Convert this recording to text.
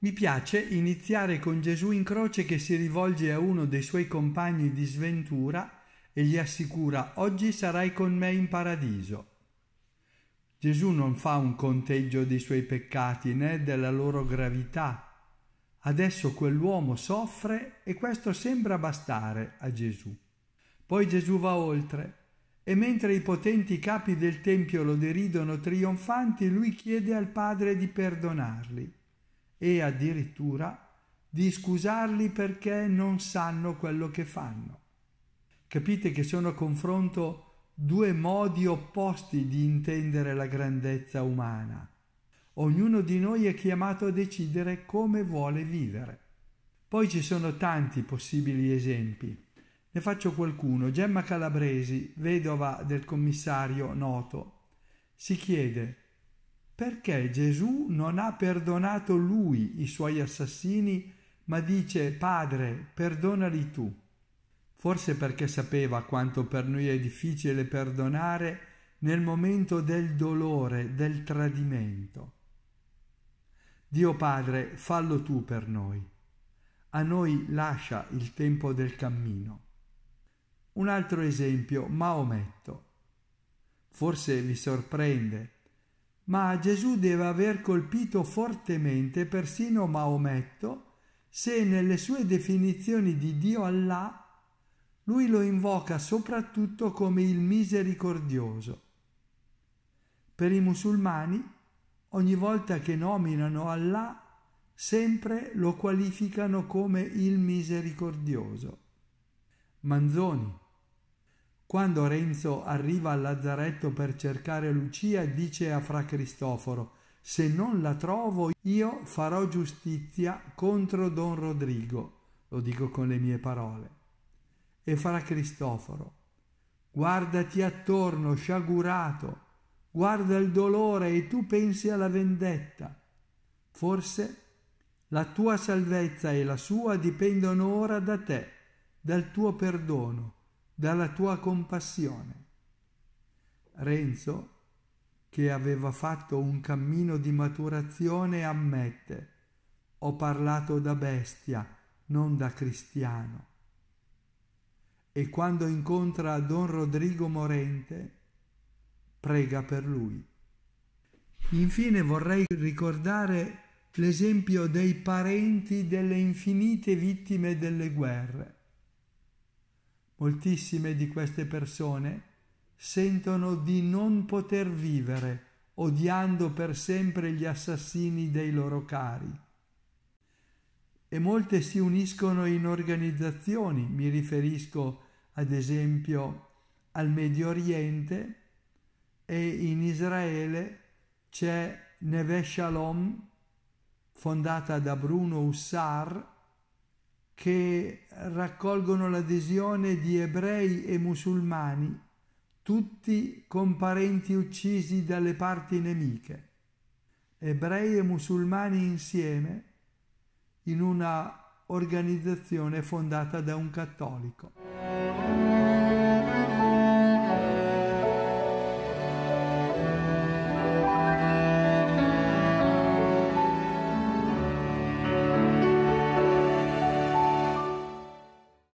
mi piace iniziare con Gesù in croce che si rivolge a uno dei suoi compagni di sventura e gli assicura oggi sarai con me in paradiso. Gesù non fa un conteggio dei suoi peccati né della loro gravità. Adesso quell'uomo soffre e questo sembra bastare a Gesù. Poi Gesù va oltre e mentre i potenti capi del Tempio lo deridono trionfanti, lui chiede al Padre di perdonarli e addirittura di scusarli perché non sanno quello che fanno. Capite che sono a confronto due modi opposti di intendere la grandezza umana. Ognuno di noi è chiamato a decidere come vuole vivere. Poi ci sono tanti possibili esempi. Ne faccio qualcuno. Gemma Calabresi, vedova del commissario noto, si chiede perché Gesù non ha perdonato lui i suoi assassini, ma dice Padre, perdonali tu. Forse perché sapeva quanto per noi è difficile perdonare nel momento del dolore, del tradimento. Dio Padre, fallo tu per noi. A noi lascia il tempo del cammino. Un altro esempio, Maometto. Forse vi sorprende ma Gesù deve aver colpito fortemente persino Maometto se nelle sue definizioni di Dio Allah lui lo invoca soprattutto come il misericordioso. Per i musulmani, ogni volta che nominano Allah, sempre lo qualificano come il misericordioso. Manzoni quando Renzo arriva al lazzaretto per cercare Lucia, dice a Fra Cristoforo Se non la trovo io farò giustizia contro Don Rodrigo, lo dico con le mie parole. E Fra Cristoforo Guardati attorno, sciagurato, guarda il dolore e tu pensi alla vendetta. Forse la tua salvezza e la sua dipendono ora da te, dal tuo perdono dalla tua compassione. Renzo, che aveva fatto un cammino di maturazione, ammette, ho parlato da bestia, non da cristiano. E quando incontra don Rodrigo Morente, prega per lui. Infine vorrei ricordare l'esempio dei parenti delle infinite vittime delle guerre. Moltissime di queste persone sentono di non poter vivere odiando per sempre gli assassini dei loro cari. E molte si uniscono in organizzazioni, mi riferisco ad esempio al Medio Oriente e in Israele c'è Neve Shalom, fondata da Bruno Hussar, che raccolgono l'adesione di ebrei e musulmani, tutti con parenti uccisi dalle parti nemiche. Ebrei e musulmani insieme in una organizzazione fondata da un cattolico.